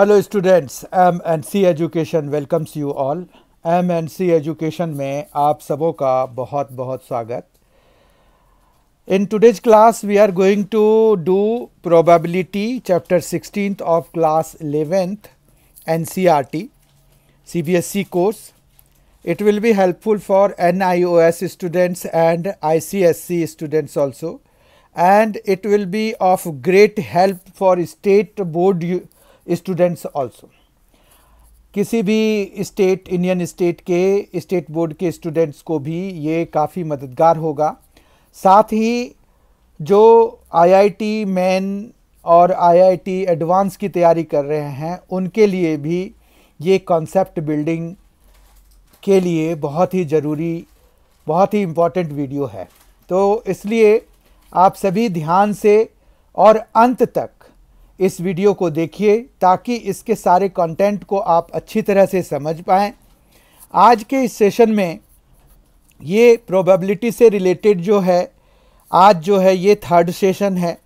Hello students M and C education welcomes you all M and C education में आप सबों का बहुत बहुत स्वागत in today's class we are going to do probability chapter sixteen of class eleventh N C R T C B S C course it will helpful for N I O S students and I C S C students also and it will be of great help for state board students also किसी भी state Indian state के state board के students को भी ये काफ़ी मददगार होगा साथ ही जो आईआईटी मैन और आईआईटी एडवांस की तैयारी कर रहे हैं उनके लिए भी ये कॉन्सेप्ट बिल्डिंग के लिए बहुत ही ज़रूरी बहुत ही इम्पॉर्टेंट वीडियो है तो इसलिए आप सभी ध्यान से और अंत तक इस वीडियो को देखिए ताकि इसके सारे कंटेंट को आप अच्छी तरह से समझ पाएँ आज के इस सेशन में ये प्रोबेबिलिटी से रिलेटेड जो है आज जो है ये थर्ड सेशन है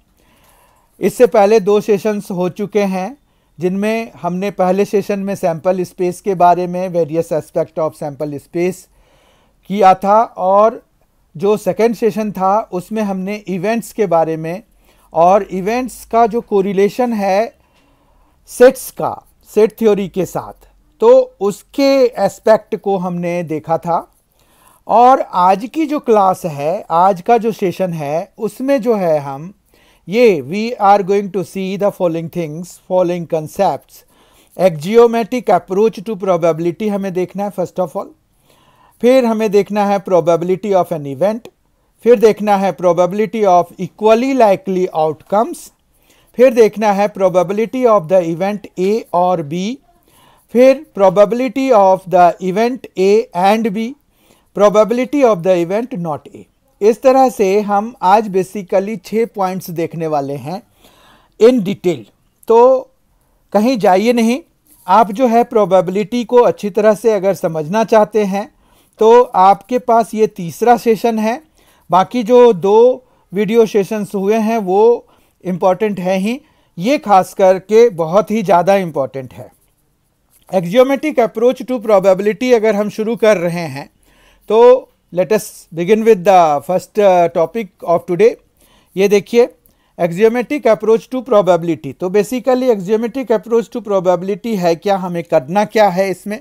इससे पहले दो सेशंस हो चुके हैं जिनमें हमने पहले सेशन में सैम्पल स्पेस के बारे में various aspect of sample space किया था और जो सेकेंड सेशन था उसमें हमने इवेंट्स के बारे में और इवेंट्स का जो कोरिलेशन है सेट्स का सेट थ्योरी के साथ तो उसके एस्पेक्ट को हमने देखा था और आज की जो क्लास है आज का जो सेशन है उसमें जो है हम ये we are going to see the following things following concepts axiomatic approach to probability हमें देखना है फर्स्ट ऑफ ऑल फिर हमें देखना है प्रोबेबिलिटी ऑफ एन इवेंट फिर देखना है probability of equally likely outcomes फिर देखना है probability of the event A और बी फिर probability of the event A and B probability of the event not A इस तरह से हम आज बेसिकली छः पॉइंट्स देखने वाले हैं इन डिटेल तो कहीं जाइए नहीं आप जो है प्रोबेबिलिटी को अच्छी तरह से अगर समझना चाहते हैं तो आपके पास ये तीसरा सेशन है बाकी जो दो वीडियो सेशंस हुए हैं वो इम्पॉर्टेंट है ही ये खास करके बहुत ही ज़्यादा इम्पॉर्टेंट है एक्जियोमेटिक अप्रोच टू प्रोबेबिलिटी अगर हम शुरू कर रहे हैं तो let's begin with the first topic of today ये देखिए एक्जियोमेटिक अप्रोच टू प्रोबेबिलिटी तो basically axiomatic approach to probability है क्या हमें करना क्या है इसमें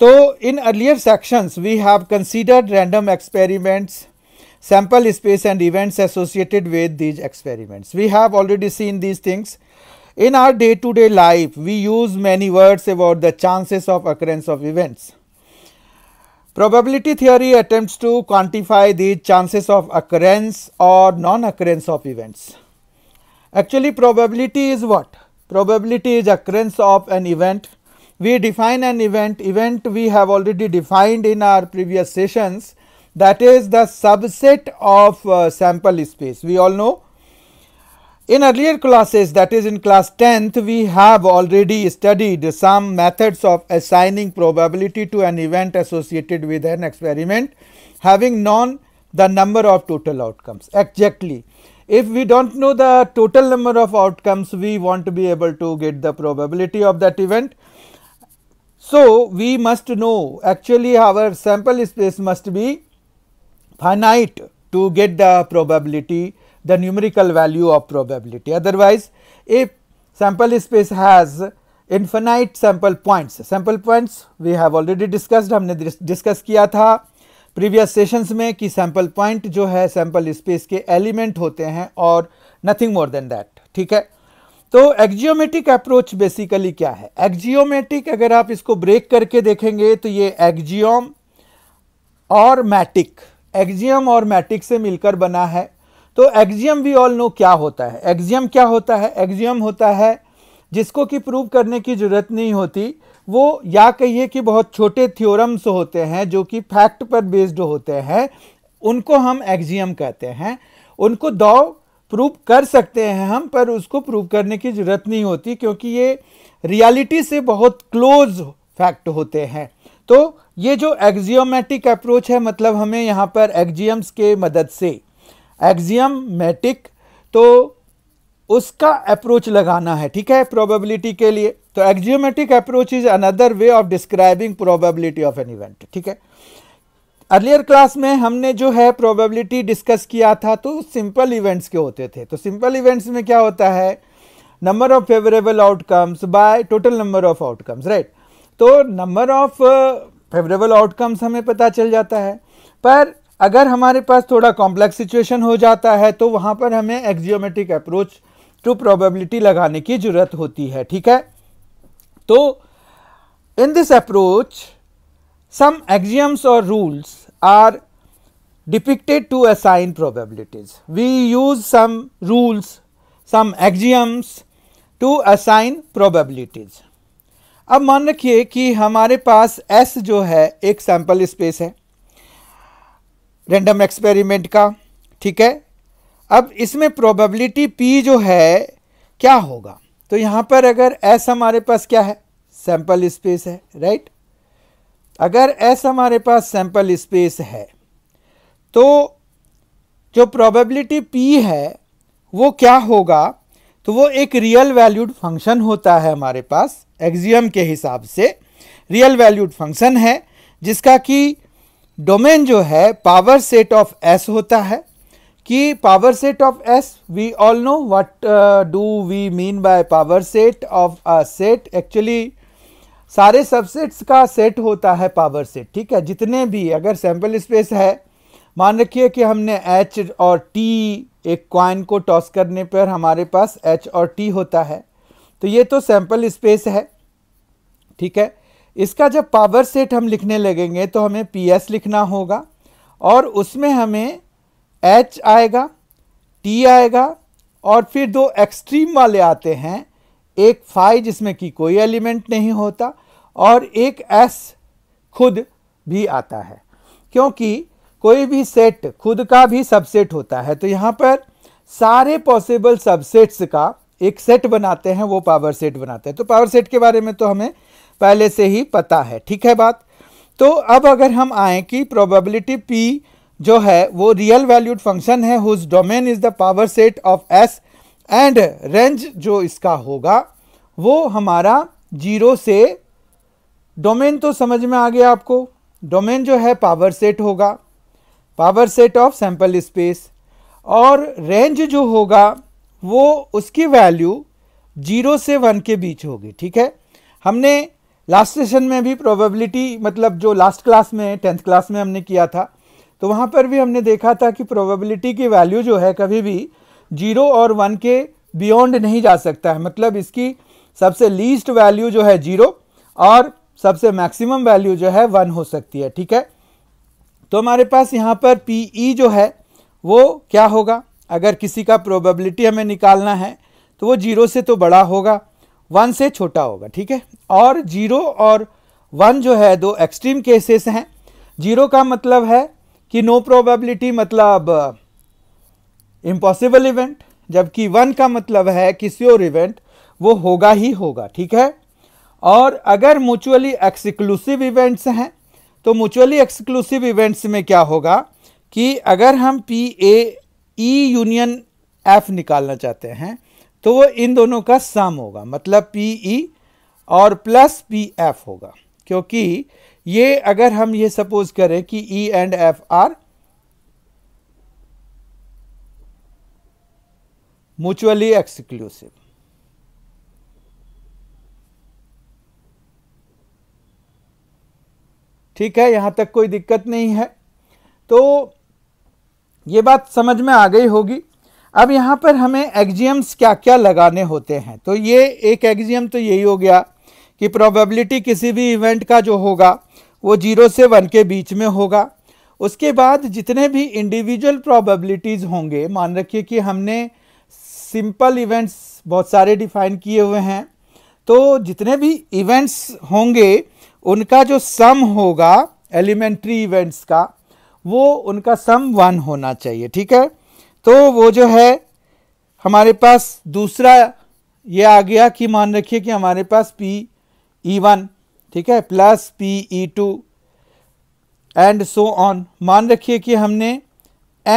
तो in earlier sections we have considered random experiments sample space and events associated with these experiments. We have already seen these things. In our day to day life, we use many words about the chances of occurrence of events. Probability theory attempts to quantify the chances of occurrence or non-occurrence of events. Actually probability is what? Probability is occurrence of an event. We define an event, event we have already defined in our previous sessions that is the subset of uh, sample space we all know. In earlier classes that is in class 10th we have already studied some methods of assigning probability to an event associated with an experiment having known the number of total outcomes exactly. If we do not know the total number of outcomes we want to be able to get the probability of that event. So, we must know actually our sample space must be finite to get the probability the numerical value of probability otherwise if sample space has infinite sample points sample points we have already discussed humne discuss kiya tha previous sessions mein ki sample point jo hai sample space ke element hote hain aur nothing more than that theek hai तो axiomatic approach basically क्या है axiomatic अगर आप इसको break करके देखेंगे तो ये एक्जियोम और मैटिक एक्जियम और मैट्रिक्स से मिलकर बना है तो एक्जियम वी ऑल नो क्या होता है एक्जियम क्या होता है एक्जियम होता है जिसको कि प्रूव करने की ज़रूरत नहीं होती वो या कहिए कि बहुत छोटे थियोरम्स होते हैं जो कि फैक्ट पर बेस्ड होते हैं उनको हम एक्जियम कहते हैं उनको दौ प्रूव कर सकते हैं हम पर उसको प्रूव करने की ज़रूरत नहीं होती क्योंकि ये रियलिटी से बहुत क्लोज फैक्ट होते हैं तो ये जो एक्जियोमेटिक अप्रोच है मतलब हमें यहाँ पर एग्जियम्स के मदद से एग्जियम मैटिक तो उसका अप्रोच लगाना है ठीक है प्रोबेबिलिटी के लिए तो axiomatic approach is another way of describing probability of an event ठीक है अर्लियर क्लास में हमने जो है प्रोबेबिलिटी डिस्कस किया था तो सिंपल इवेंट्स के होते थे तो सिंपल इवेंट्स में क्या होता है number of favourable outcomes by total number of outcomes right तो नंबर ऑफ फेवरेबल आउटकम्स हमें पता चल जाता है पर अगर हमारे पास थोड़ा कॉम्प्लेक्स सिचुएशन हो जाता है तो वहाँ पर हमें एक्जियोमेट्रिक अप्रोच टू प्रोबेबिलिटी लगाने की ज़रूरत होती है ठीक है तो in this approach some axioms और rules are depicted to assign probabilities we use some rules some axioms to assign probabilities अब मान रखिए कि हमारे पास एस जो है एक सैम्पल स्पेस है रेंडम एक्सपेरिमेंट का ठीक है अब इसमें प्रोबेबिलिटी पी जो है क्या होगा तो यहाँ पर अगर एस हमारे पास क्या है सैम्पल स्पेस है राइट अगर एस हमारे पास सैम्पल स्पेस है तो जो प्रोबेबिलिटी पी है वो क्या होगा तो वो एक रियल वैल्यूड फंक्शन होता है हमारे पास एक्जियम के हिसाब से रियल वैल्यूड फंक्शन है जिसका कि डोमेन जो है पावर सेट ऑफ एस होता है कि power set of S we all know what do we mean by power set of a set actually सारे सबसेट्स का सेट होता है पावर सेट ठीक है जितने भी अगर सैम्पल स्पेस है मान रखिए कि हमने एच और टी एक क्वाइन को टॉस करने पर हमारे पास एच और टी होता है तो ये तो सैम्पल स्पेस है ठीक है इसका जब पावर सेट हम लिखने लगेंगे तो हमें पी एस लिखना होगा और उसमें हमें एच आएगा टी आएगा और फिर दो एक्सट्रीम वाले आते हैं एक फाइव जिसमें कि कोई एलिमेंट नहीं होता और एक एस खुद भी आता है क्योंकि कोई भी सेट खुद का भी सबसेट होता है तो यहाँ पर सारे पॉसिबल सबसेट्स का एक सेट बनाते हैं वो पावर सेट बनाते हैं तो पावर सेट के बारे में तो हमें पहले से ही पता है ठीक है बात तो अब अगर हम आए कि प्रोबेबिलिटी पी जो है वो रियल वैल्यूड फंक्शन है whose domain is the power set of S and range जो इसका होगा वो हमारा जीरो से डोमेन तो समझ में आ गया आपको डोमेन जो है पावर सेट होगा power set of sample space और रेंज जो होगा वो उसकी वैल्यू जीरो से वन के बीच होगी ठीक है हमने लास्ट सेशन में भी प्रोबेबिलिटी मतलब जो लास्ट क्लास में टेंथ क्लास में हमने किया था तो वहाँ पर भी हमने देखा था कि प्रोबेबिलिटी की वैल्यू जो है कभी भी जीरो और वन के बियॉन्ड नहीं जा सकता है मतलब इसकी सबसे लीस्ट वैल्यू जो है जीरो और सबसे मैक्सिमम वैल्यू जो है वन हो सकती है ठीक है तो हमारे पास यहाँ पर पी ई e जो है वो क्या होगा अगर किसी का प्रोबेबिलिटी हमें निकालना है तो वो जीरो से तो बड़ा होगा वन से छोटा होगा ठीक है और जीरो और वन जो है दो एक्सट्रीम केसेस हैं जीरो का मतलब है कि नो प्रोबेबिलिटी मतलब इम्पॉसिबल इवेंट जबकि वन का मतलब है कि स्योर इवेंट वो होगा ही होगा ठीक है और अगर म्यूचुअली एक्सक्लूसिव इवेंट्स हैं तो म्यूचुअली एक्सक्लूसिव इवेंट्स में क्या होगा कि अगर हम P A E union F निकालना चाहते हैं तो वो इन दोनों का सम होगा मतलब पी ई e और प्लस पी एफ होगा क्योंकि ये अगर हम ये सपोज करें कि E and F are mutually exclusive ठीक है यहाँ तक कोई दिक्कत नहीं है तो ये बात समझ में आ गई होगी अब यहाँ पर हमें एग्जियम्स क्या क्या लगाने होते हैं तो ये एक एग्जियम तो यही हो गया कि प्रोबेबिलिटी किसी भी इवेंट का जो होगा वो जीरो से वन के बीच में होगा उसके बाद जितने भी इंडिविजुअल प्रोबेबिलिटीज़ होंगे मान रखिए कि हमने सिंपल इवेंट्स बहुत सारे डिफाइन किए हुए हैं तो जितने भी इवेंट्स होंगे उनका जो सम होगा एलिमेंट्री इवेंट्स का वो उनका सम वन होना चाहिए ठीक है तो वो जो है हमारे पास दूसरा ये आ गया कि मान रखिए कि हमारे पास पी ई वन ठीक है plus P E two and so on मान रखिए कि हमने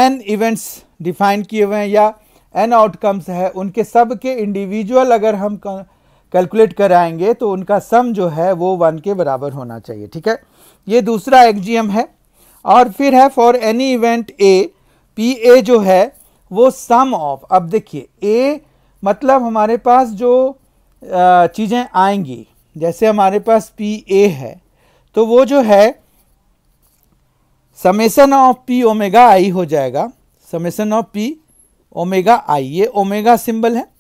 एन इवेंट्स डिफाइन किए हुए हैं या एन आउटकम्स है उनके सब के इंडिविजुअल अगर हम कैलकुलेट कराएंगे तो उनका सम जो है वो वन के बराबर होना चाहिए ठीक है ये दूसरा एक्जियम है और फिर है for any event A P A जो है वो सम ऑफ अब देखिए ए मतलब हमारे पास जो चीज़ें आएंगी जैसे हमारे पास पी ए है तो वो जो है summation of P omega I हो जाएगा summation of P omega I ये ओमेगा सिंबल है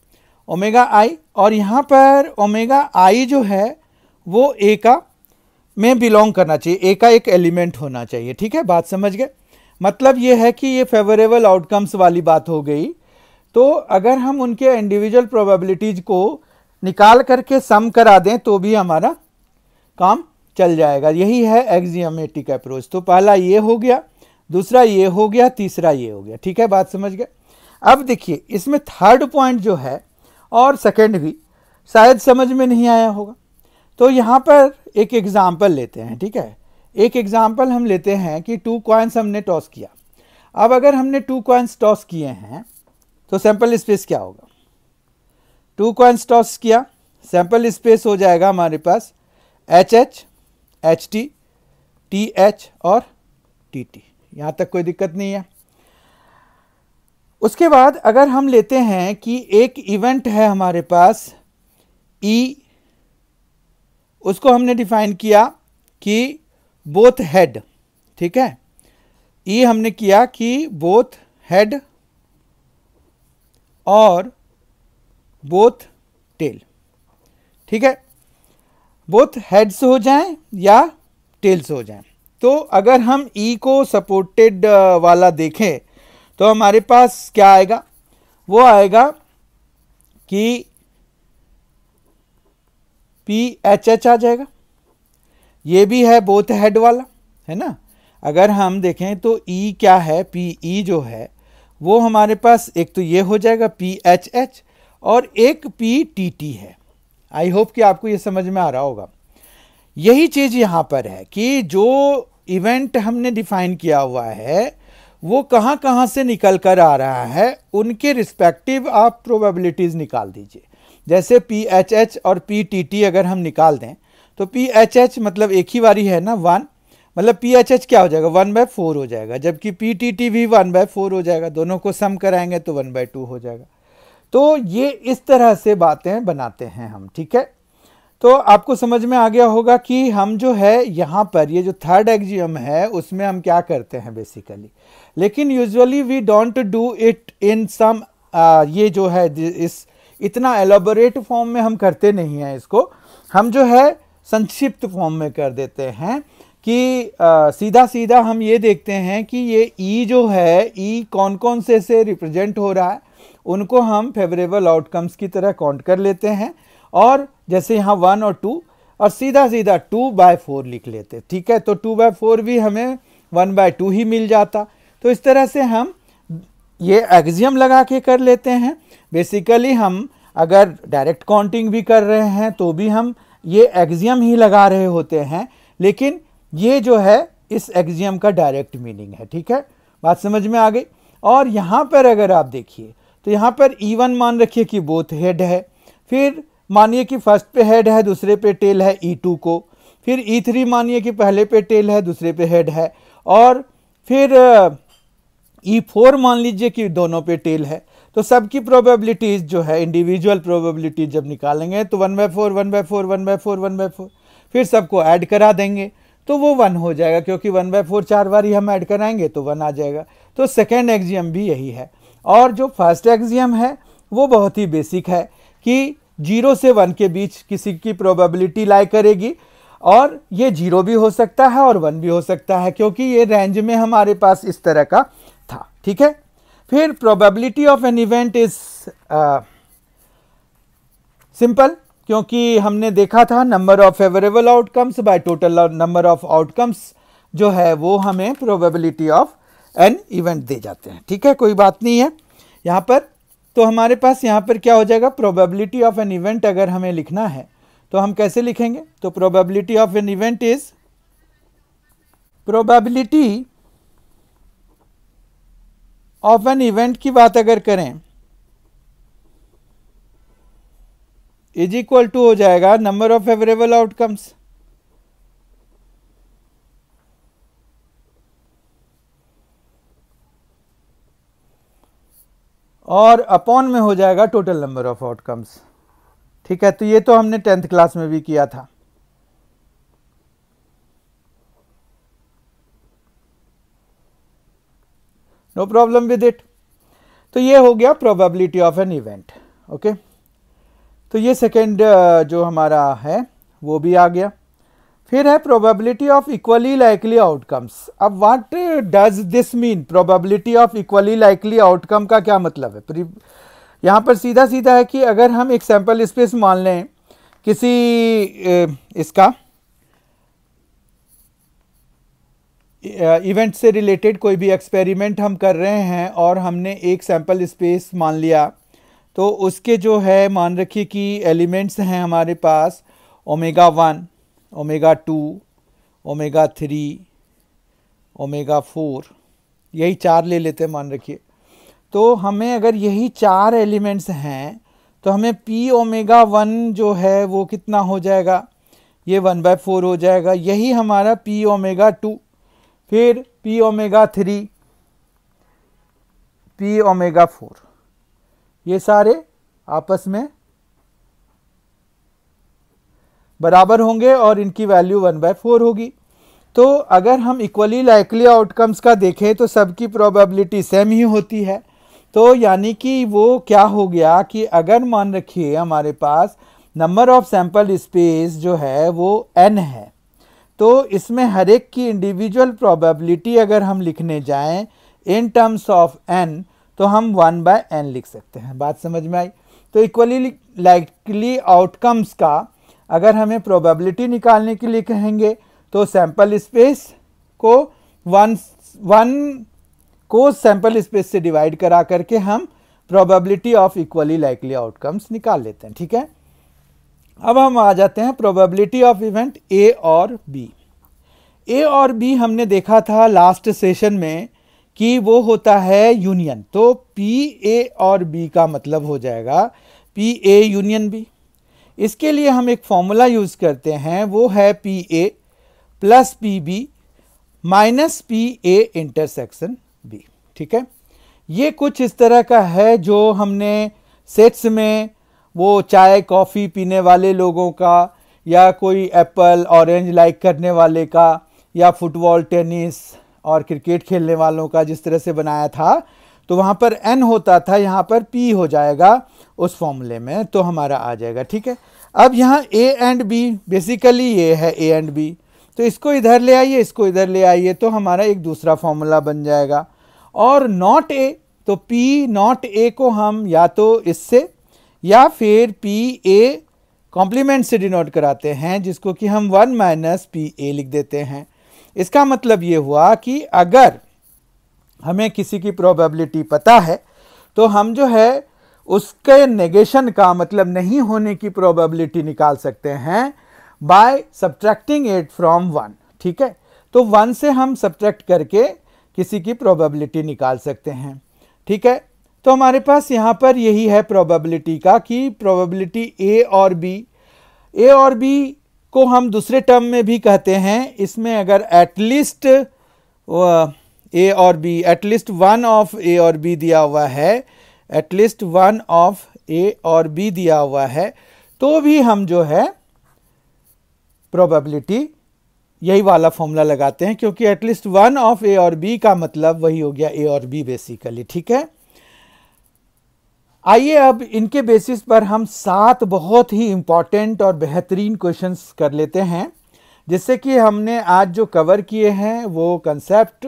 ओमेगा आई और यहाँ पर ओमेगा आई जो है वो ए का में बिलोंग करना चाहिए ए का एक एलिमेंट होना चाहिए ठीक है बात समझ गए मतलब ये है कि ये फेवरेबल आउटकम्स वाली बात हो गई तो अगर हम उनके इंडिविजुअल प्रोबेबिलिटीज को निकाल करके सम करा दें तो भी हमारा काम चल जाएगा यही है एग्जियमेटिक अप्रोच तो पहला ये हो गया दूसरा ये हो गया तीसरा ये हो गया ठीक है बात समझ गए अब देखिए इसमें थर्ड पॉइंट जो है और सेकंड भी शायद समझ में नहीं आया होगा तो यहाँ पर एक एग्ज़ाम्पल लेते हैं ठीक है एक एग्ज़ाम्पल हम लेते हैं कि टू कॉइन्स हमने टॉस किया अब अगर हमने टू कॉइन्स टॉस किए हैं तो सैम्पल स्पेस क्या होगा टू कॉइन्स टॉस किया सैम्पल स्पेस हो जाएगा हमारे पास H H H T T H और टी टी यहाँ तक कोई दिक्कत नहीं है उसके बाद अगर हम लेते हैं कि एक इवेंट है हमारे पास ई e, उसको हमने डिफाइन किया कि बोथ हेड ठीक है ई e हमने किया कि बोथ हेड और बोथ टेल ठीक है बोथ हेड्स हो जाएं या टेल्स हो जाएं तो अगर हम ई e को सपोर्टेड uh, वाला देखें तो हमारे पास क्या आएगा वो आएगा कि पी एच एच आ जाएगा ये भी है बोथ हेड वाला है ना अगर हम देखें तो ई e क्या है पी ई e जो है वो हमारे पास एक तो ये हो जाएगा पी एच एच और एक पी टी टी है आई होप कि आपको ये समझ में आ रहा होगा यही चीज़ यहाँ पर है कि जो इवेंट हमने डिफाइन किया हुआ है वो कहाँ कहाँ से निकल कर आ रहा है उनके रिस्पेक्टिव आप प्रोबेबिलिटीज़ निकाल दीजिए जैसे पी एच एच और पी टी टी अगर हम निकाल दें तो पी एच एच मतलब एक ही बारी है ना वन मतलब पी एच एच क्या हो जाएगा वन बाय फोर हो जाएगा जबकि पी टी टी भी वन बाय फोर हो जाएगा दोनों को सम कराएंगे तो वन बाय टू हो जाएगा तो ये इस तरह से बातें बनाते हैं हम ठीक है तो आपको समझ में आ गया होगा कि हम जो है यहाँ पर ये जो थर्ड एग्जियम है उसमें हम क्या करते हैं बेसिकली लेकिन usually we don't do it in sum ये जो है इस इतना एलोबोरेट फॉर्म में हम करते नहीं हैं इसको हम जो है संक्षिप्त फॉर्म में कर देते हैं कि आ, uh, सीधा सीधा हम ये देखते हैं कि ये ई e जो है ई e कौन कौन से से रिप्रेजेंट हो रहा है उनको हम फेवरेबल आउटकम्स की तरह काउंट कर लेते हैं और जैसे यहाँ वन और टू और सीधा सीधा टू बाय फोर लिख लेते ठीक है तो टू बाय फोर भी हमें वन बाय टू ही मिल जाता तो इस तरह से हम ये एग्जियम लगा के कर लेते हैं बेसिकली हम अगर डायरेक्ट काउंटिंग भी कर रहे हैं तो भी हम ये एग्जियम ही लगा रहे होते हैं लेकिन ये जो है इस एग्जियम का डायरेक्ट मीनिंग है ठीक है बात समझ में आ गई और यहाँ पर अगर आप देखिए तो यहाँ पर ईवन e मान रखिए कि बोथ हेड है फिर मानिए कि फर्स्ट पे हेड है दूसरे पे टेल है ई e टू को फिर ई e थ्री मानिए कि पहले पे टेल है दूसरे पे हेड है और फिर ई e फोर मान लीजिए कि दोनों पे टेल है तो सबकी प्रोबेबिलिटीज जो है इंडिविजुअल प्रोबेबिलिटीज जब निकालेंगे तो one by four one by four one by four one by four फिर सबको ऐड करा देंगे तो वो वन हो जाएगा क्योंकि वन बाय फोर चार बार ही हम ऐड कराएंगे तो वन आ जाएगा तो सेकेंड एग्जियम भी यही है और जो फर्स्ट एग्जियम है वो बहुत ही बेसिक है कि जीरो से वन के बीच किसी की प्रोबेबिलिटी लाई करेगी और ये जीरो भी हो सकता है और वन भी हो सकता है क्योंकि ये रेंज में हमारे पास इस तरह का ठीक है फिर probability of an event is simple क्योंकि हमने देखा था number of favourable outcomes by total number of outcomes जो है वो हमें प्रोबेबिलिटी ऑफ एन इवेंट दे जाते हैं ठीक है कोई बात नहीं है यहाँ पर तो हमारे पास यहाँ पर क्या हो जाएगा प्रोबेबिलिटी ऑफ एन इवेंट अगर हमें लिखना है तो हम कैसे लिखेंगे तो probability of an event is probability of an event की बात अगर करें इज इक्वल टू हो जाएगा नंबर ऑफ फेवरेबल आउटकम्स और अपॉन में हो जाएगा टोटल नंबर ऑफ आउटकम्स ठीक है तो ये तो हमने टेंथ क्लास में भी किया था नो प्रॉब्लम विद इट तो ये हो गया probability of an event okay तो ये सेकेंड uh, जो हमारा है वो भी आ गया फिर है probability of equally likely outcomes अब what does this mean probability of equally likely outcome का क्या मतलब है यहाँ पर सीधा सीधा है कि अगर हम एक सैम्पल स्पेस मान लें किसी uh, इसका इवेंट से रिलेटेड कोई भी एक्सपेरिमेंट हम कर रहे हैं और हमने एक सैम्पल स्पेस मान लिया तो उसके जो है मान रखिए कि एलिमेंट्स हैं हमारे पास omega one omega two omega three omega four यही चार ले लेते हैं मान रखिए तो हमें अगर यही चार एलिमेंट्स हैं तो हमें पी ओमेगा वन जो है वो कितना हो जाएगा ये वन बाय फोर हो जाएगा यही हमारा पी ओमेगा टू फिर P omega three P omega four ये सारे आपस में बराबर होंगे और इनकी वैल्यू वन बाय फोर होगी तो अगर हम इक्वली लाइकली आउटकम्स का देखें तो सबकी प्रोबेबिलिटी सेम ही होती है तो यानी कि वो क्या हो गया कि अगर मान रखिए हमारे पास नंबर ऑफ सैंपल स्पेस जो है वो एन है तो इसमें हर एक की इंडिविजुअल प्रोबेबिलिटी अगर हम लिखने जाएं इन टर्म्स ऑफ एन तो हम वन बाय एन लिख सकते हैं बात समझ में आई तो इक्वली लाइकली आउटकम्स का अगर हमें प्रोबेबिलिटी निकालने के लिए कहेंगे तो सैंपल स्पेस को वन वन को सैम्पल स्पेस से डिवाइड करा करके हम probability of equally likely outcomes निकाल लेते हैं ठीक है अब हम आ जाते हैं प्रोबेबिलिटी ऑफ इवेंट ए और बी ए और बी हमने देखा था लास्ट सेशन में कि वो होता है यूनियन तो पी ए और बी का मतलब हो जाएगा पी ए यूनियन बी इसके लिए हम एक फॉर्मूला यूज़ करते हैं वो है P A plus P B minus P A intersection B ठीक है ये कुछ इस तरह का है जो हमने सेट्स में वो चाय कॉफ़ी पीने वाले लोगों का या कोई एप्पल ऑरेंज लाइक करने वाले का या फुटबॉल टेनिस और क्रिकेट खेलने वालों का जिस तरह से बनाया था तो वहाँ पर एन होता था यहाँ पर पी हो जाएगा उस फॉर्मूले में तो हमारा आ जाएगा ठीक है अब यहाँ ए एंड बी बेसिकली ये है ए एंड बी तो इसको इधर ले आइए इसको इधर ले आइए तो हमारा एक दूसरा फॉर्मूला बन जाएगा और नॉट ए तो पी नॉट ए को हम या तो इससे या फिर पी ए कॉम्प्लीमेंट से डिनोट कराते हैं जिसको कि हम वन माइनस पी ए लिख देते हैं इसका मतलब ये हुआ कि अगर हमें किसी की प्रोबेबिलिटी पता है तो हम जो है उसके नेगेशन का मतलब नहीं होने की प्रोबेबिलिटी निकाल सकते हैं by subtracting it from one ठीक है तो वन से हम सब्ट्रैक्ट करके किसी की प्रोबेबिलिटी निकाल सकते हैं ठीक है तो हमारे पास यहाँ पर यही है प्रोबेबिलिटी का कि प्रोबेबिलिटी ए और बी ए और बी को हम दूसरे टर्म में भी कहते हैं इसमें अगर एटलीस्ट ए और B at least one of A और बी दिया हुआ है एटलीस्ट वन ऑफ ए और बी दिया हुआ है तो भी हम जो है प्रोबेबिलिटी यही वाला फॉर्मूला लगाते हैं क्योंकि एटलीस्ट वन ऑफ ए और बी का मतलब वही हो गया ए और बी बेसिकली ठीक है आइए अब इनके बेसिस पर हम सात बहुत ही इम्पॉर्टेंट और बेहतरीन क्वेश्चंस कर लेते हैं जिससे कि हमने आज जो कवर किए हैं वो कंसेप्ट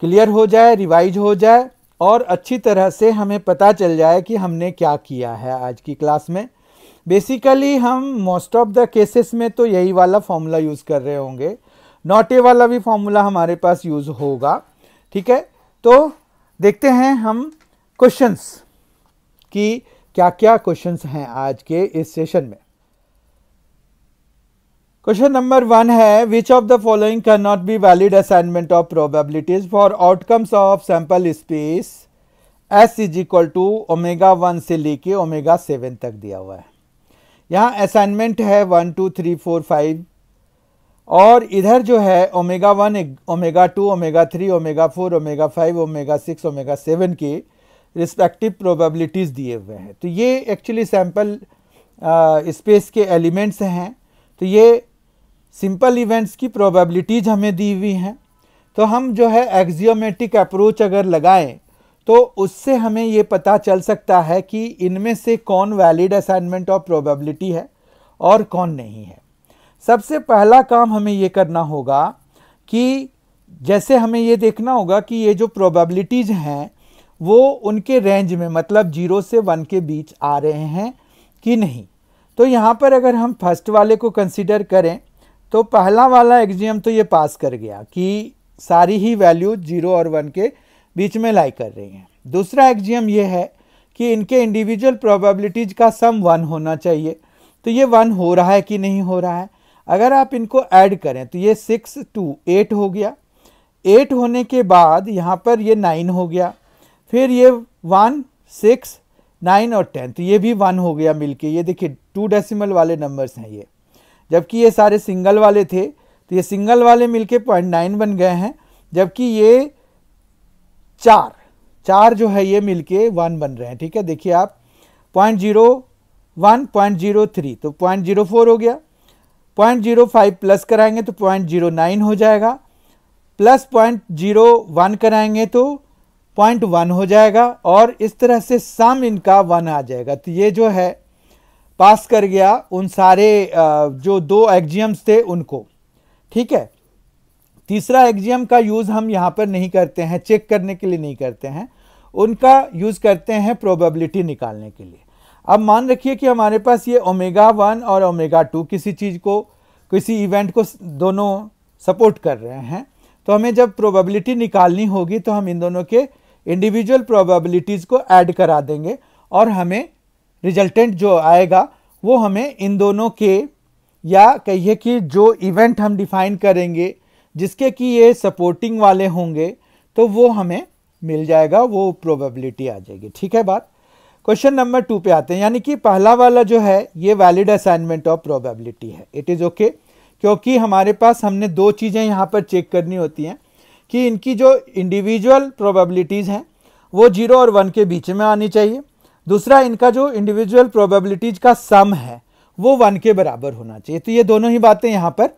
क्लियर हो जाए रिवाइज हो जाए और अच्छी तरह से हमें पता चल जाए कि हमने क्या किया है आज की क्लास में बेसिकली हम मोस्ट ऑफ द केसेस में तो यही वाला फार्मूला यूज़ कर रहे होंगे नॉट ए वाला भी फॉर्मूला हमारे पास यूज़ होगा ठीक है तो देखते हैं हम क्वेश्चंस कि क्या क्या क्वेश्चंस हैं आज के इस सेशन में क्वेश्चन नंबर वन है which of the following can not be valid assignment of probabilities for outcomes of sample space S is equal to omega one से लेके ओमेगा सेवन तक दिया हुआ है यहाँ असाइनमेंट है one two three four five और इधर जो है omega one omega two omega three omega four omega five omega six omega seven की रिस्पेक्टिव प्रोबेबिलिटीज़ दिए हुए हैं तो ये एक्चुअली सैम्पल स्पेस के एलिमेंट्स हैं तो ये सिंपल इवेंट्स की प्रोबेबिलिटीज़ हमें दी हुई हैं तो हम जो है एक्जियोमेटिक अप्रोच अगर लगाएं तो उससे हमें ये पता चल सकता है कि इनमें से कौन वैलिड असाइनमेंट ऑफ प्रोबेबिलिटी है और कौन नहीं है सबसे पहला काम हमें ये करना होगा कि जैसे हमें ये देखना होगा कि ये जो प्रोबेबिलिटीज़ हैं वो उनके रेंज में मतलब जीरो से वन के बीच आ रहे हैं कि नहीं तो यहाँ पर अगर हम फर्स्ट वाले को कंसिडर करें तो पहला वाला एग्जियम तो ये पास कर गया कि सारी ही वैल्यू जीरो और वन के बीच में लाई कर रही हैं दूसरा एग्जियम ये है कि इनके इंडिविजुअल प्रोबेबिलिटीज़ का सम वन होना चाहिए तो ये वन हो रहा है कि नहीं हो रहा है अगर आप इनको ऐड करें तो ये सिक्स टू एट हो गया एट होने के बाद यहाँ पर ये नाइन हो गया फिर ये वन सिक्स नाइन और टेन तो ये भी वन हो गया मिलके ये देखिए टू डेसिमल वाले नंबर्स हैं ये जबकि ये सारे सिंगल वाले थे तो ये सिंगल वाले मिलके पॉइंट नाइन बन गए हैं जबकि ये चार चार जो है ये मिलके वन बन रहे हैं ठीक है देखिए आप point zero one point zero three तो पॉइंट जीरो फोर हो गया पॉइंट जीरो फाइव प्लस कराएंगे तो पॉइंट जीरो नाइन हो जाएगा प्लस पॉइंट जीरो वन कराएंगे तो पॉइंट वन हो जाएगा और इस तरह से सम इनका वन आ जाएगा तो ये जो है पास कर गया उन सारे जो दो एग्जियम्स थे उनको ठीक है तीसरा एग्जियम का यूज़ हम यहाँ पर नहीं करते हैं चेक करने के लिए नहीं करते हैं उनका यूज़ करते हैं प्रोबेबिलिटी निकालने के लिए अब मान रखिए कि हमारे पास ये ओमेगा वन और ओमेगा टू किसी चीज़ को किसी इवेंट को दोनों सपोर्ट कर रहे हैं तो हमें जब प्रोबेबिलिटी निकालनी होगी तो हम इन दोनों के इंडिविजुअल प्रोबेबिलिटीज़ को ऐड करा देंगे और हमें रिजल्टेंट जो आएगा वो हमें इन दोनों के या कहिए कि जो इवेंट हम डिफाइन करेंगे जिसके कि ये सपोर्टिंग वाले होंगे तो वो हमें मिल जाएगा वो प्रोबेबिलिटी आ जाएगी ठीक है बात क्वेश्चन नंबर टू पे आते हैं यानी कि पहला वाला जो है ये वैलिड असाइनमेंट ऑफ प्रोबेबिलिटी है इट इज़ ओके क्योंकि हमारे पास हमने दो चीज़ें यहाँ पर चेक करनी होती हैं कि इनकी जो इंडिविजुअल प्रोबेबिलिटीज़ हैं वो जीरो और वन के बीच में आनी चाहिए दूसरा इनका जो इंडिविजुअल प्रोबेबिलिटीज़ का सम है वो वन के बराबर होना चाहिए तो ये दोनों ही बातें यहाँ पर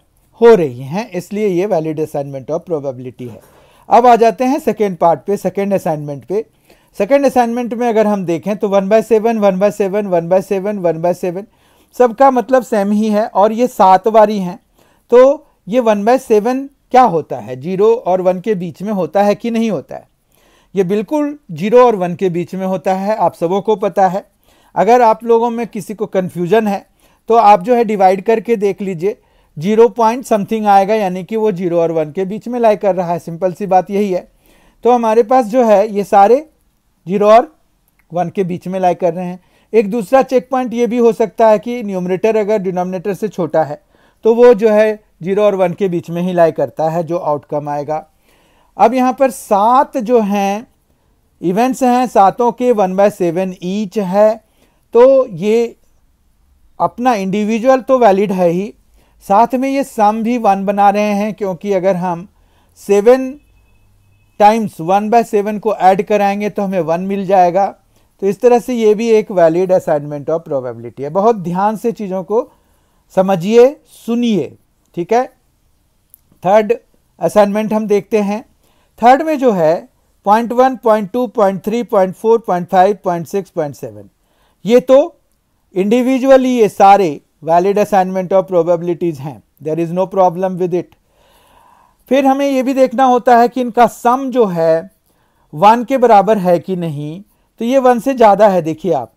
हो रही हैं इसलिए ये वैलिड असाइनमेंट ऑफ प्रोबेबिलिटी है अब आ जाते हैं सेकेंड पार्ट पे सेकेंड असाइनमेंट पे सेकेंड असाइनमेंट में अगर हम देखें तो one by seven one by seven one by seven one by seven सबका मतलब सेम ही है और ये सात बारी हैं तो ये वन बाय सेवन क्या होता है जीरो और वन के बीच में होता है कि नहीं होता है ये बिल्कुल जीरो और वन के बीच में होता है आप सबों को पता है अगर आप लोगों में किसी को कन्फ्यूजन है तो आप जो है डिवाइड करके देख लीजिए जीरो पॉइंट समथिंग आएगा यानी कि वो जीरो और वन के बीच में लाई कर रहा है सिंपल सी बात यही है तो हमारे पास जो है ये सारे जीरो और वन के बीच में लाई कर रहे हैं एक दूसरा चेक पॉइंट ये भी हो सकता है कि न्यूमरेटर अगर डिनोमिनेटर से छोटा है तो वो जो है जीरो और वन के बीच में ही लाई करता है जो आउटकम आएगा अब यहाँ पर सात जो हैं इवेंट्स हैं सातों के वन बाय सेवन ईच है तो ये अपना इंडिविजुअल तो वैलिड है ही साथ में ये सम भी वन बना रहे हैं क्योंकि अगर हम seven times one by seven को ऐड कराएंगे तो हमें वन मिल जाएगा तो इस तरह से ये भी एक वैलिड असाइनमेंट ऑफ प्रोबेबिलिटी है बहुत ध्यान से चीज़ों को समझिए सुनिए ठीक है थर्ड असाइनमेंट हम देखते हैं थर्ड में जो है point one point two point three point four point five point six point seven ये तो इंडिविजुअली ये सारे वैलिड असाइनमेंट ऑफ प्रोबेबिलिटीज़ हैं there is no problem with it फिर हमें ये भी देखना होता है कि इनका सम जो है वन के बराबर है कि नहीं तो ये वन से ज़्यादा है देखिए आप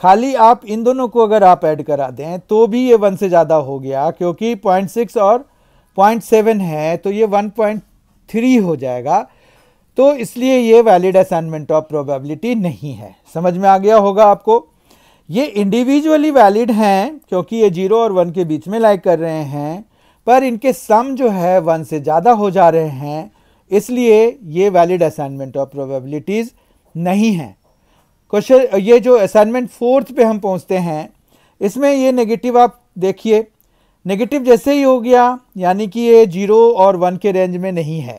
खाली आप इन दोनों को अगर आप ऐड करा दें तो भी ये वन से ज़्यादा हो गया क्योंकि पॉइंट सिक्स और पॉइंट सेवन है तो ये वन पॉइंट थ्री हो जाएगा तो इसलिए ये वैलिड असाइनमेंट ऑफ प्रोबेबिलिटी नहीं है समझ में आ गया होगा आपको ये इंडिविजुअली वैलिड हैं क्योंकि ये जीरो और वन के बीच में लाइक कर रहे हैं पर इनके सम जो है वन से ज़्यादा हो जा रहे हैं इसलिए ये वैलिड असाइनमेंट ऑफ प्रोबेबिलिटीज़ नहीं हैं क्वेश्चन uh, ये जो असाइनमेंट फोर्थ पे हम पहुंचते हैं इसमें ये नेगेटिव आप देखिए नेगेटिव जैसे ही हो गया यानी कि ये जीरो और वन के रेंज में नहीं है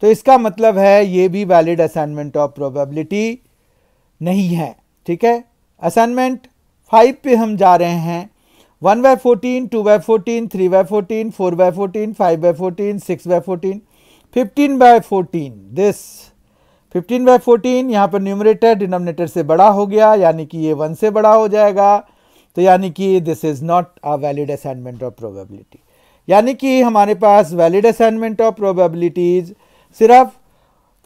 तो इसका मतलब है ये भी वैलिड असाइनमेंट ऑफ प्रोबेबिलिटी नहीं है ठीक है असाइनमेंट फाइव पे हम जा रहे हैं one by fourteen two by fourteen three by fourteen four by fourteen five by fourteen six by fourteen fifteen by fourteen this 15 by fourteen यहाँ पर न्यूमरेटर डिनोमिनेटर से बड़ा हो गया यानी कि ये वन से बड़ा हो जाएगा तो यानी कि this is not a valid assignment of probability यानी कि हमारे पास वैलिड असाइनमेंट ऑफ प्रोबेबिलिटीज़ सिर्फ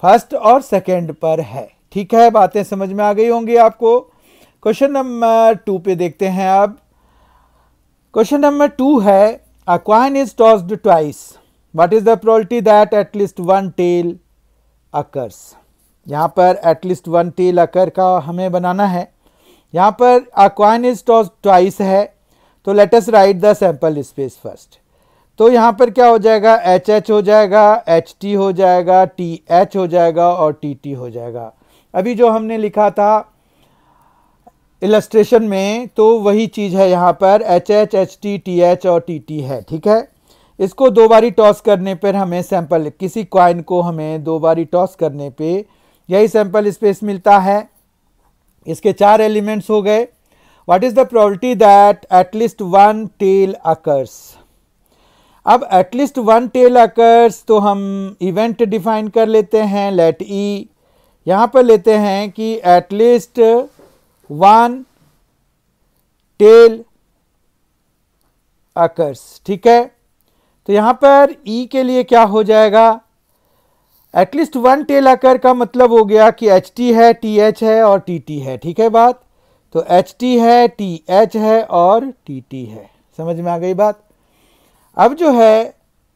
फर्स्ट और सेकेंड पर है ठीक है बातें समझ में आ गई होंगी आपको क्वेश्चन नंबर टू पे देखते हैं अब क्वेश्चन नंबर टू है a coin is tossed twice what is the probability that at least one tail occurs यहाँ पर एटलीस्ट वन टी लकर का हमें बनाना है यहाँ पर अक्वाइन इज टॉस ट्वाइस है तो let us write the sample space first तो यहाँ पर क्या हो जाएगा एच एच हो जाएगा एच टी हो जाएगा टी एच हो जाएगा और टी टी हो जाएगा अभी जो हमने लिखा था इलस्ट्रेशन में तो वही चीज़ है यहाँ पर H H H T T H और टी टी है ठीक है इसको दो बारी टॉस करने पर हमें सैंपल किसी क्वाइन को हमें दो बारी टॉस करने पर यही सैंपल स्पेस मिलता है इसके चार एलिमेंट्स हो गए what is the probability that at least one tail occurs अब एटलीस्ट वन टेल अकर्स तो हम इवेंट डिफाइन कर लेते हैं लेट ई यहां पर लेते हैं कि एटलीस्ट वन टेल अकर्स ठीक है तो यहां पर ई e के लिए क्या हो जाएगा एटलीस्ट वन टेल अकर का मतलब हो गया कि एच टी है टी एच है और टी टी है ठीक है बात तो एच टी है टी एच है और टी टी है समझ में आ गई बात अब जो है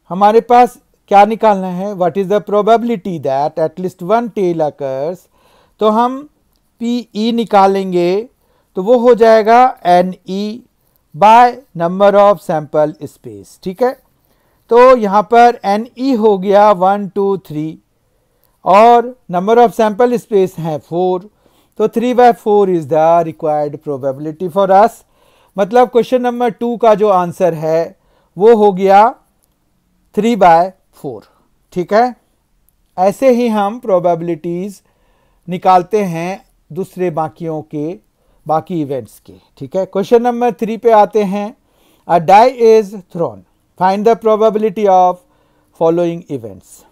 हमारे पास क्या निकालना है what is the probability that at least one tail occurs तो हम पी ई e निकालेंगे तो वो हो जाएगा N E by number of sample space ठीक है तो यहाँ पर एन ई e हो गया वन टू थ्री और नंबर ऑफ़ सैम्पल स्पेस हैं फोर तो three by four is the required probability for us मतलब क्वेश्चन नंबर टू का जो आंसर है वो हो गया थ्री बाय फोर ठीक है ऐसे ही हम प्रोबेबिलिटीज़ निकालते हैं दूसरे बाकियों के बाकी इवेंट्स के ठीक है क्वेश्चन नंबर थ्री पे आते हैं a die is thrown find the probability of following events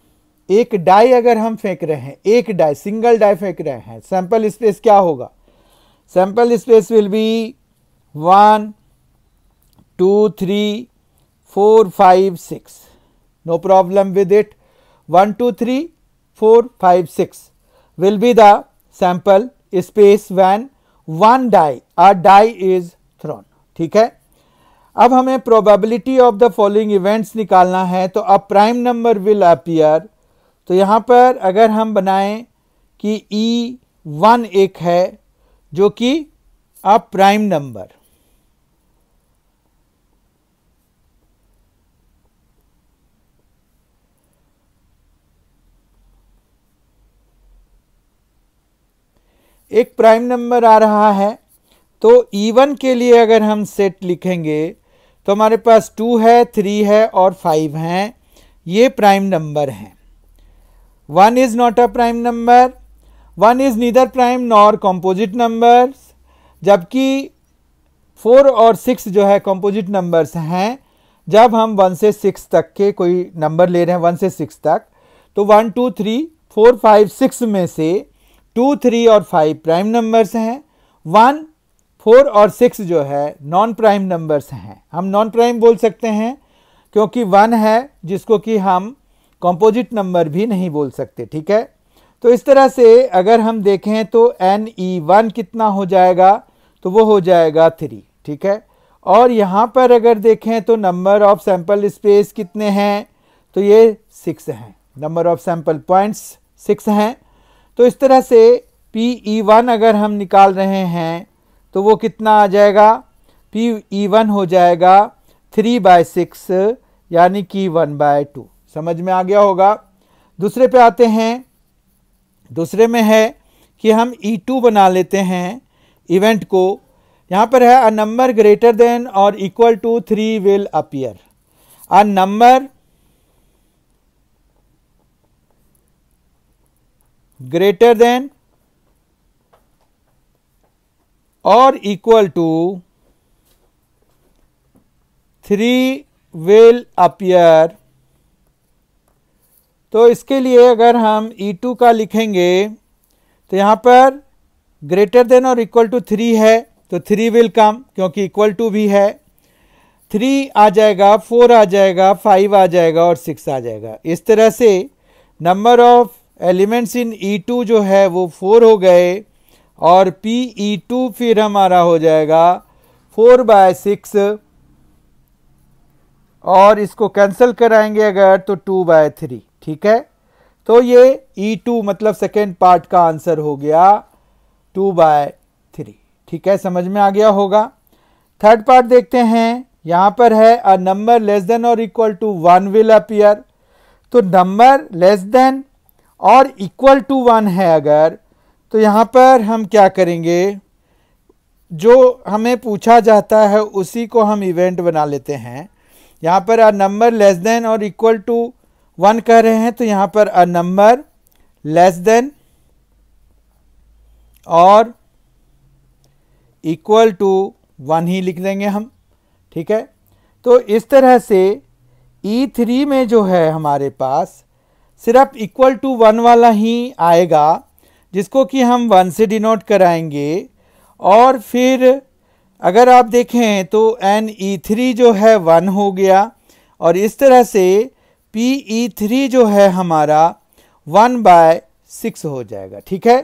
एक डाई अगर हम फेंक रहे हैं एक डाई सिंगल डाई फेंक रहे हैं सैंपल स्पेस क्या होगा sample space will be one two three four five six no problem with it one two three four five six will be the sample space when one die a die is thrown ठीक है अब हमें probability of the following events निकालना है तो a prime number will appear तो यहाँ पर अगर हम बनाएं कि ई e वन एक है जो कि अ प्राइम नंबर एक प्राइम नंबर आ रहा है तो ई e के लिए अगर हम सेट लिखेंगे तो हमारे पास टू है थ्री है और फाइव हैं ये प्राइम नंबर हैं one is not a prime number one is neither prime nor composite numbers जबकि फोर और सिक्स जो है कॉम्पोजिट नंबर्स हैं जब हम वन से सिक्स तक के कोई नंबर ले रहे हैं वन से सिक्स तक तो one two three four five six में से टू थ्री और फाइव प्राइम नंबर्स हैं वन फोर और सिक्स जो है नॉन प्राइम नंबर्स हैं हम नॉन प्राइम बोल सकते हैं क्योंकि वन है जिसको कि हम कॉम्पोजिट नंबर भी नहीं बोल सकते ठीक है तो इस तरह से अगर हम देखें तो एन ई वन कितना हो जाएगा तो वो हो जाएगा थ्री ठीक है और यहाँ पर अगर देखें तो नंबर ऑफ सैम्पल स्पेस कितने हैं तो ये सिक्स हैं number of sample points six हैं तो इस तरह से पी ई वन अगर हम निकाल रहे हैं तो वो कितना आ जाएगा पी ई वन हो जाएगा थ्री बाय सिक्स यानी कि वन बाय टू समझ में आ गया होगा दूसरे पे आते हैं दूसरे में है कि हम E2 बना लेते हैं इवेंट को यहाँ पर है अ नंबर ग्रेटर देन और equal to three will appear a number greater than और equal to three will appear तो इसके लिए अगर हम E2 का लिखेंगे तो यहाँ पर ग्रेटर देन और इक्वल टू थ्री है तो थ्री विल कम क्योंकि इक्वल टू भी है थ्री आ जाएगा फोर आ जाएगा फाइव आ जाएगा और सिक्स आ जाएगा इस तरह से number of elements in E2 जो है वो फोर हो गए और पी ई टू फिर हमारा हो जाएगा फोर बाय सिक्स और इसको कैंसिल कराएंगे अगर तो टू बाय थ्री ठीक है तो ये ई e टू मतलब सेकेंड पार्ट का आंसर हो गया टू बाय थ्री ठीक है समझ में आ गया होगा थर्ड पार्ट देखते हैं यहां पर है अ नंबर लेस देन और equal to one will appear तो नंबर लेस देन और इक्वल टू वन है अगर तो यहां पर हम क्या करेंगे जो हमें पूछा जाता है उसी को हम इवेंट बना लेते हैं यहां पर अ नंबर लेस देन और इक्वल टू वन कह रहे हैं तो यहाँ पर अ नंबर लेस देन और इक्वल टू वन ही लिख देंगे हम ठीक है तो इस तरह से ई e थ्री में जो है हमारे पास सिर्फ इक्वल टू वन वाला ही आएगा जिसको कि हम वन से डिनोट कराएंगे और फिर अगर आप देखें तो एन ई थ्री जो है वन हो गया और इस तरह से पी ई थ्री जो है हमारा वन बाय सिक्स हो जाएगा ठीक है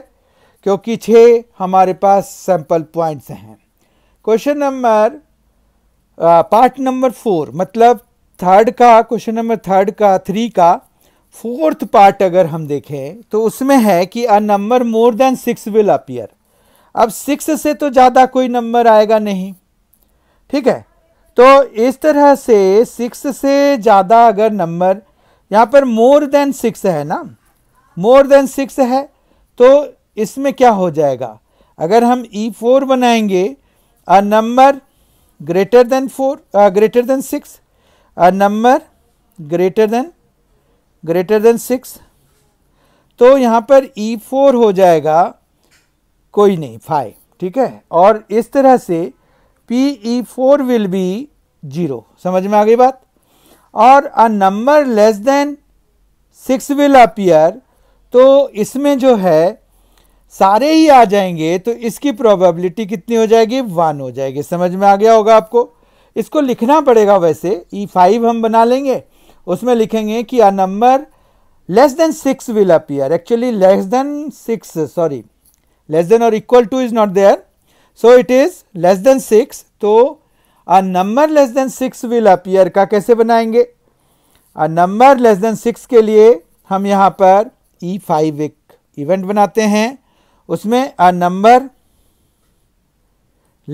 क्योंकि छः हमारे पास सैंपल पॉइंट्स हैं question number part number four मतलब थर्ड का क्वेश्चन नंबर थर्ड का थ्री का फोर्थ पार्ट अगर हम देखें तो उसमें है कि a number more than six will appear अब सिक्स से तो ज़्यादा कोई नंबर आएगा नहीं ठीक है तो इस तरह से सिक्स से ज़्यादा अगर नंबर यहाँ पर मोर देन सिक्स है ना मोर देन सिक्स है तो इसमें क्या हो जाएगा अगर हम ई e फोर बनाएंगे a number greater than four greater than six a number greater than greater than six तो यहाँ पर ई e फोर हो जाएगा कोई नहीं फाइव ठीक है और इस तरह से P E four will be zero समझ में आ गई बात और a number less than six will appear तो इसमें जो है सारे ही आ जाएंगे तो इसकी प्रोबेबिलिटी कितनी हो जाएगी वन हो जाएगी समझ में आ गया होगा आपको इसको लिखना पड़ेगा वैसे ई e फाइव हम बना लेंगे उसमें लिखेंगे कि a number less than six will appear actually less than six sorry less than और equal to is not there so it is less than six तो a number less than six will appear का कैसे बनाएंगे a number less than six के लिए हम यहाँ पर E5 एक इवेंट बनाते हैं उसमें a number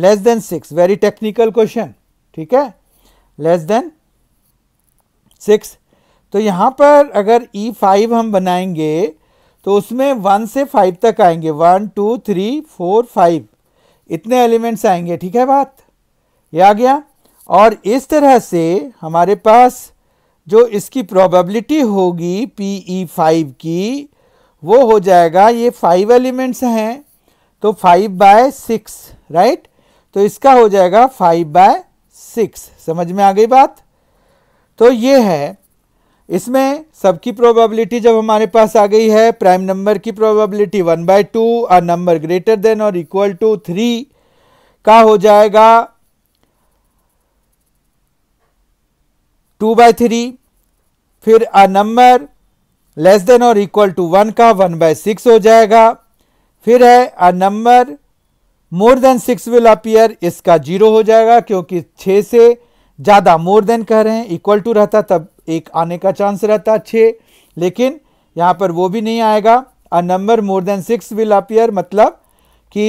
less than six very technical question ठीक है लेस देन सिक्स तो यहाँ पर अगर ई e फाइव हम बनाएंगे तो उसमें वन से फाइव तक आएंगे one two three four five इतने एलिमेंट्स आएंगे ठीक है बात ये आ गया और इस तरह से हमारे पास जो इसकी प्रोबेबिलिटी होगी पी ई फाइव की वो हो जाएगा ये फाइव एलिमेंट्स हैं तो फाइव बाय सिक्स राइट तो इसका हो जाएगा फाइव बाय सिक्स समझ में आ गई बात तो ये है इसमें सबकी प्रोबेबिलिटी जब हमारे पास आ गई है प्राइम नंबर की प्रोबेबिलिटी वन बाई टू और नंबर ग्रेटर देन और इक्वल टू थ्री का हो जाएगा टू बाई थ्री फिर अ नंबर लेस देन और इक्वल टू वन का वन बाय सिक्स हो जाएगा फिर है a number more than six will appear इसका जीरो हो जाएगा क्योंकि छः से ज़्यादा मोर देन कह रहे हैं इक्वल टू रहता तब एक आने का चांस रहता छः लेकिन यहाँ पर वो भी नहीं आएगा a number more than six will appear मतलब कि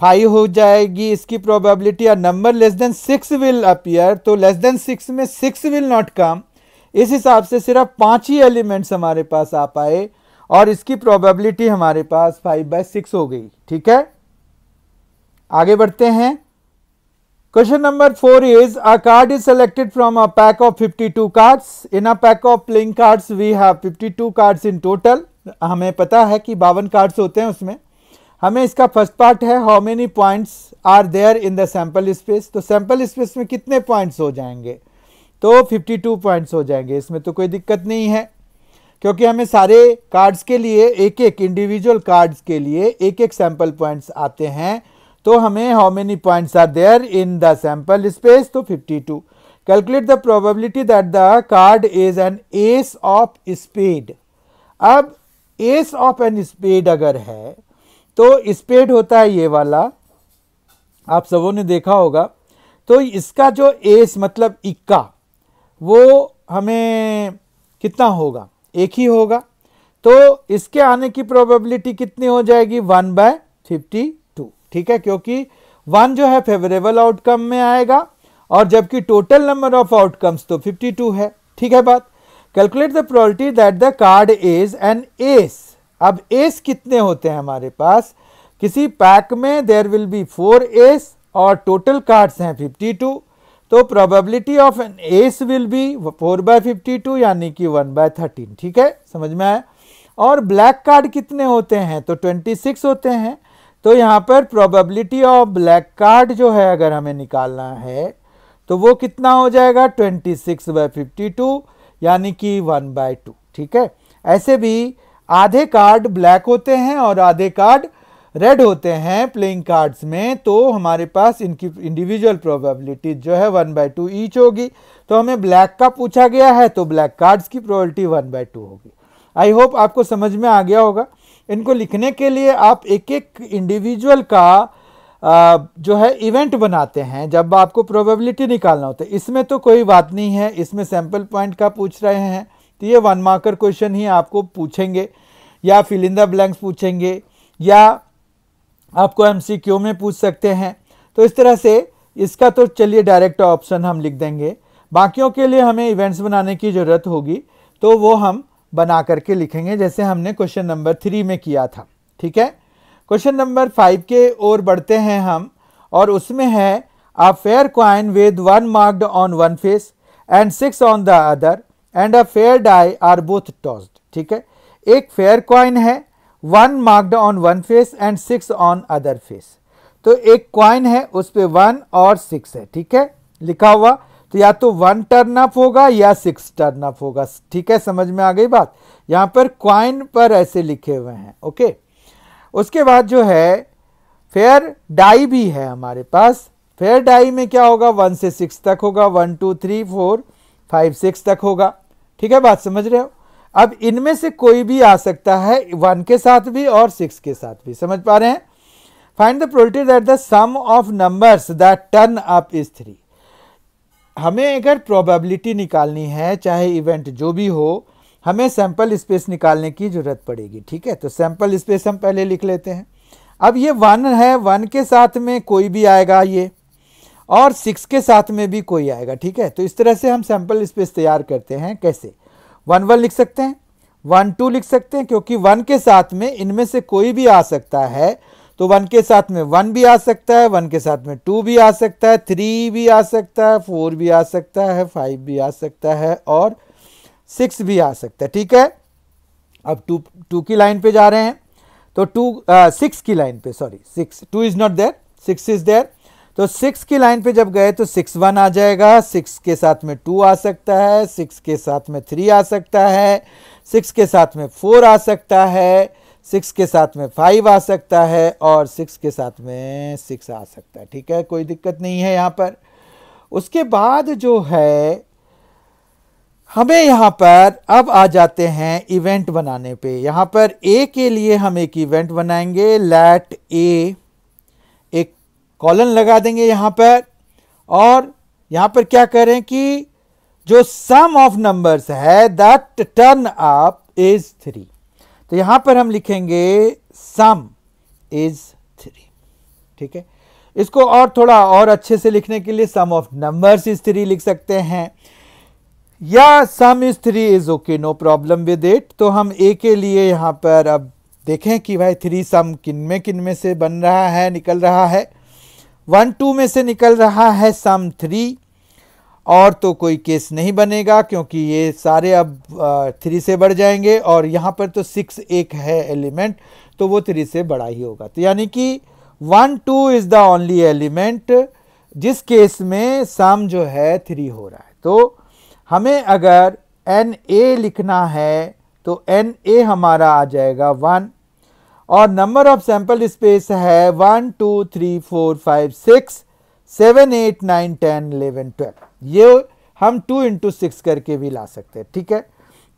फाइव हो जाएगी इसकी प्रोबेबिलिटी और number less than six will appear तो लेस देन सिक्स में सिक्स विल नॉट कम इस हिसाब से सिर्फ पांच ही एलिमेंट्स हमारे पास आ पाए और इसकी प्रोबेबिलिटी हमारे पास फाइव बाय सिक्स हो गई ठीक है आगे बढ़ते हैं Question number 4 is a card is selected from a pack of 52 cards. In a pack of playing cards we have 52 cards in total. हमें पता है कि बावन कार्ड्स होते हैं उसमें हमें इसका फर्स्ट पार्ट है how many points are there in the sample space तो सैंपल स्पेस में कितने पॉइंट्स हो जाएंगे तो 52 पॉइंट्स हो जाएंगे इसमें तो कोई दिक्कत नहीं है क्योंकि हमें सारे कार्ड्स के लिए एक एक इंडिविजुअल कार्ड्स के लिए एक एक सैम्पल पॉइंट्स आते हैं तो हमें how many points are there in the sample space तो 52 calculate the probability that the card is an ace of spade अब एस ऑफ एन स्पेड अगर है तो स्पेड होता है ये वाला आप सबों ने देखा होगा तो इसका जो एस मतलब इक्का वो हमें कितना होगा एक ही होगा तो इसके आने की प्रोबेबिलिटी कितनी हो जाएगी वन बाय फिफ्टी ठीक है क्योंकि वन जो है फेवरेबल आउटकम में आएगा और जबकि टोटल नंबर ऑफ आउटकम्स तो 52 है ठीक है बात calculate the probability that the card is an ace अब एस कितने होते हैं हमारे पास किसी पैक में there will be four ace और टोटल कार्ड्स हैं 52 तो probability of an ace will be four by fifty यानी कि वन बाय थर्टीन ठीक है समझ में आया और ब्लैक कार्ड कितने होते हैं तो ट्वेंटी होते हैं तो यहाँ पर प्रोबेबिलिटी ऑफ ब्लैक कार्ड जो है अगर हमें निकालना है तो वो कितना हो जाएगा 26 सिक्स बाय फिफ्टी यानी कि 1 बाय टू ठीक है ऐसे भी आधे कार्ड ब्लैक होते हैं और आधे कार्ड रेड होते हैं प्लेइंग कार्ड्स में तो हमारे पास इनकी इंडिविजुअल प्रोबेबिलिटी जो है वन बाई टू ईच होगी तो हमें ब्लैक का पूछा गया है तो ब्लैक कार्ड्स की प्रोबेबिलिटी वन बाई टू होगी आई होप आपको समझ में आ गया होगा इनको लिखने के लिए आप एक एक इंडिविजुअल का जो है इवेंट बनाते हैं जब आपको प्रोबेबिलिटी निकालना होता है इसमें तो कोई बात नहीं है इसमें सैम्पल पॉइंट का पूछ रहे हैं तो ये वन मार्कर क्वेश्चन ही आपको पूछेंगे या फिलिंदा ब्लैंक्स पूछेंगे या आपको एम में पूछ सकते हैं तो इस तरह से इसका तो चलिए डायरेक्ट ऑप्शन हम लिख देंगे बाकियों के लिए हमें इवेंट्स बनाने की ज़रूरत होगी तो वो हम बना करके लिखेंगे जैसे हमने क्वेश्चन नंबर थ्री में किया था ठीक है क्वेश्चन नंबर फाइव के ओर बढ़ते हैं हम और उसमें है a fair coin with one marked on one face and six on the other and a fair die are both tossed ठीक है एक फेयर क्वाइन है one marked on one face and six on other face तो एक coin है उस पर one और सिक्स है ठीक है लिखा हुआ तो या तो वन टर्न अप होगा या सिक्स टर्न अप होगा ठीक है समझ में आ गई बात यहां पर क्वाइन पर ऐसे लिखे हुए हैं ओके उसके बाद जो है फेयर डाई भी है हमारे पास फेयर डाई में क्या होगा वन से सिक्स तक होगा one two three four five six तक होगा ठीक है बात समझ रहे हो अब इनमें से कोई भी आ सकता है वन के साथ भी और सिक्स के साथ भी समझ पा रहे हैं find the probability that the sum of numbers that turn up is three हमें अगर प्रोबेबिलिटी निकालनी है चाहे इवेंट जो भी हो हमें सैंपल स्पेस निकालने की ज़रूरत पड़ेगी ठीक है तो सैंपल स्पेस हम पहले लिख लेते हैं अब ये वन है वन के साथ में कोई भी आएगा ये और सिक्स के साथ में भी कोई आएगा ठीक है तो इस तरह से हम सैंपल स्पेस तैयार करते हैं कैसे वन वन लिख सकते हैं वन टू लिख सकते हैं क्योंकि वन के साथ में इनमें से कोई भी आ सकता है तो वन के साथ में वन भी आ सकता है वन के साथ में टू भी आ सकता है थ्री भी आ सकता है फोर भी आ सकता है फाइव भी आ सकता है और सिक्स भी आ सकता है ठीक है अब टू टू की लाइन पे जा रहे हैं तो टू सिक्स की लाइन पे sorry six two is not there six is there तो सिक्स की लाइन पे जब गए तो सिक्स वन आ जाएगा सिक्स के साथ में टू आ सकता है सिक्स के साथ में थ्री आ सकता है सिक्स के साथ में फोर आ सकता है सिक्स के साथ में फाइव आ सकता है और सिक्स के साथ में सिक्स आ सकता है ठीक है कोई दिक्कत नहीं है यहाँ पर उसके बाद जो है हमें यहाँ पर अब आ जाते हैं इवेंट बनाने पे यहाँ पर ए के लिए हम एक इवेंट बनाएंगे लेट ए एक कॉलन लगा देंगे यहाँ पर और यहाँ पर क्या करें कि जो सम ऑफ नंबर्स है that turn up is three तो यहां पर हम लिखेंगे सम इज थ्री ठीक है इसको और थोड़ा और अच्छे से लिखने के लिए sum of numbers is three लिख सकते हैं या sum is three is okay no problem with it तो हम ए के लिए यहां पर अब देखें कि भाई थ्री सम किन में किन में से बन रहा है निकल रहा है वन टू में से निकल रहा है सम थ्री और तो कोई केस नहीं बनेगा क्योंकि ये सारे अब थ्री से बढ़ जाएंगे और यहाँ पर तो सिक्स एक है एलिमेंट तो वो थ्री से बड़ा ही होगा तो यानी कि one two is the only element जिस केस में सम जो है थ्री हो रहा है तो हमें अगर एन ए लिखना है तो एन ए हमारा आ जाएगा वन और नंबर ऑफ सैंपल स्पेस है one two three four five six seven eight nine ten eleven twelve ये हम टू इंटू सिक्स करके भी ला सकते हैं ठीक है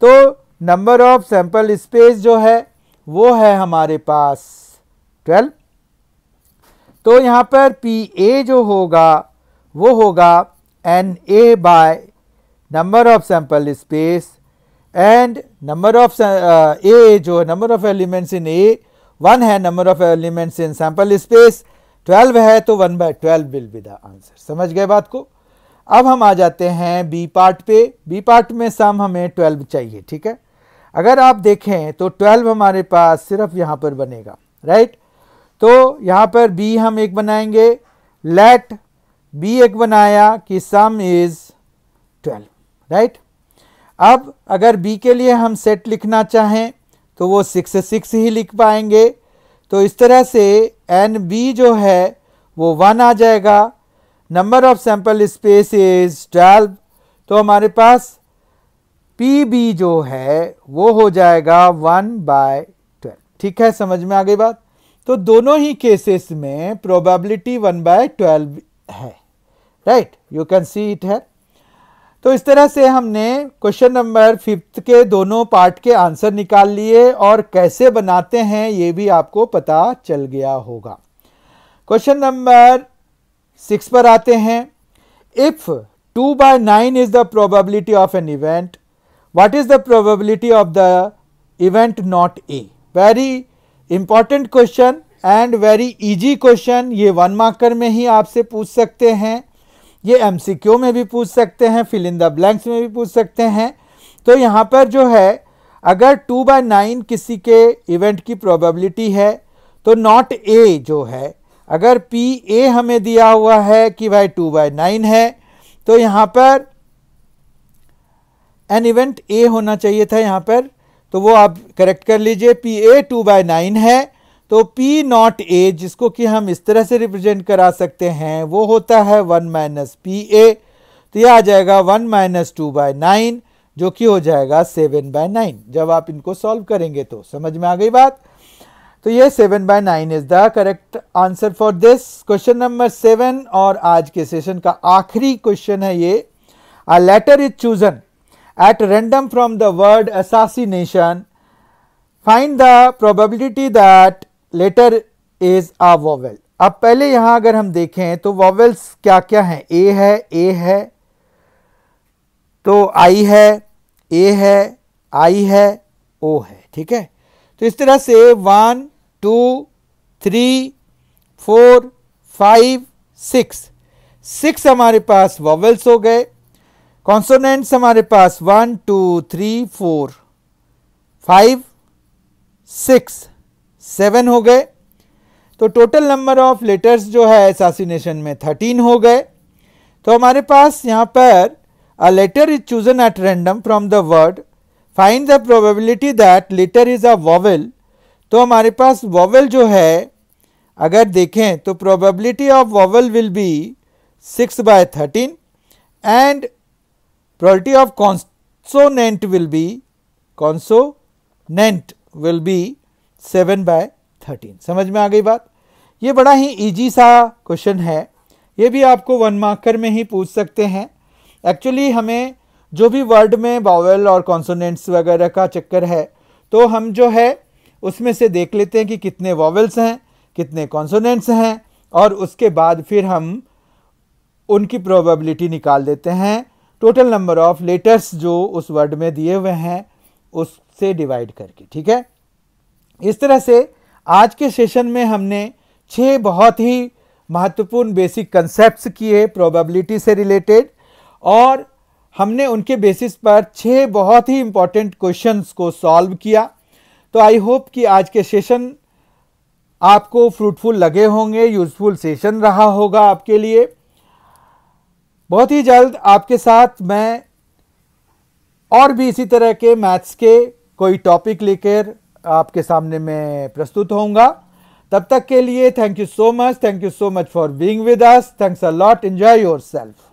तो नंबर ऑफ सैंपल स्पेस जो है वो है हमारे पास ट्वेल्व तो यहाँ पर पी ए जो होगा वो होगा n A by number of sample space and number of A जो number of elements in A one है number of elements in sample space twelve है तो one by twelve will be the answer समझ गए बात को अब हम आ जाते हैं बी पार्ट पे बी पार्ट में सम हमें ट्वेल्व चाहिए ठीक है अगर आप देखें तो ट्वेल्व हमारे पास सिर्फ यहाँ पर बनेगा राइट तो यहाँ पर बी हम एक बनाएंगे लेट बी एक बनाया कि सम इज़ ट्वेल्व राइट अब अगर बी के लिए हम सेट लिखना चाहें तो वो सिक्स सिक्स ही लिख पाएंगे तो इस तरह से एन बी जो है वो वन आ जाएगा number of sample space is twelve तो हमारे पास पी बी जो है वो हो जाएगा वन बाय ट्वेल्व ठीक है समझ में आ गई बात तो दोनों ही केसेस में प्रोबेबिलिटी वन बाय ट्वेल्व है right you can see it है तो इस तरह से हमने क्वेश्चन नंबर फिफ्थ के दोनों पार्ट के आंसर निकाल लिए और कैसे बनाते हैं ये भी आपको पता चल गया होगा क्वेश्चन नंबर सिक्स पर आते हैं if two by nine is the probability of an event what is the probability of the event not a very important question and very easy question ये वन मार्कर में ही आपसे पूछ सकते हैं ये एम में भी पूछ सकते हैं फिल इन द ब्लैंक्स में भी पूछ सकते हैं तो यहाँ पर जो है अगर टू बाय नाइन किसी के इवेंट की प्रोबेबिलिटी है तो नॉट ए जो है अगर पी ए हमें दिया हुआ है कि भाई टू बाई नाइन है तो यहाँ पर एन इवेंट ए होना चाहिए था यहाँ पर तो वो आप करेक्ट कर लीजिए P A two by nine है तो पी नॉट ए जिसको कि हम इस तरह से रिप्रेजेंट करा सकते हैं वो होता है वन माइनस पी ए तो यह आ जाएगा one minus two by nine जो कि हो जाएगा सेवन बाय नाइन जब आप इनको सॉल्व करेंगे तो समझ में आ गई बात तो ये seven by nine is the correct answer for this question number seven और आज के सेशन का आखिरी क्वेश्चन है ये a letter is chosen at random from the word assassination find the probability that letter is a vowel अब पहले यहां अगर हम देखें तो वॉवेल्स क्या क्या हैं ए है ए है तो आई है ए है आई है ओ है ठीक है तो इस तरह से one two three four five six six हमारे पास वॉवल्स हो गए कॉन्सोनेंट्स हमारे पास one two three four five six seven हो गए तो टोटल नंबर ऑफ लेटर्स जो है एसासिनेशन में थर्टीन हो गए तो हमारे पास यहाँ पर a letter is chosen at random from the word find the probability that letter is a vowel तो हमारे पास वॉवल जो है अगर देखें तो probability of vowel will be six by thirteen and probability of consonant will be consonant will be seven by thirteen समझ में आ गई बात ये बड़ा ही इजी सा क्वेश्चन है ये भी आपको वन मार्कर में ही पूछ सकते हैं एक्चुअली हमें जो भी वर्ड में बावल और कॉन्सोनेंट्स वगैरह का चक्कर है तो हम जो है उसमें से देख लेते हैं कि कितने वॉवल्स हैं कितने कॉन्सोनेंट्स हैं और उसके बाद फिर हम उनकी प्रोबेबिलिटी निकाल देते हैं टोटल नंबर ऑफ लेटर्स जो उस वर्ड में दिए हुए हैं उससे डिवाइड करके ठीक है इस तरह से आज के सेशन में हमने छह बहुत ही महत्वपूर्ण बेसिक कंसेप्ट किए प्रोबेबिलिटी से रिलेटेड और हमने उनके बेसिस पर छः बहुत ही इंपॉर्टेंट क्वेश्चंस को सॉल्व किया तो आई होप कि आज के सेशन आपको फ्रूटफुल लगे होंगे यूज़फुल सेशन रहा होगा आपके लिए बहुत ही जल्द आपके साथ मैं और भी इसी तरह के मैथ्स के कोई टॉपिक लेकर आपके सामने मैं प्रस्तुत होऊंगा तब तक के लिए thank you so much thank you so much for being with us thanks a lot enjoy your self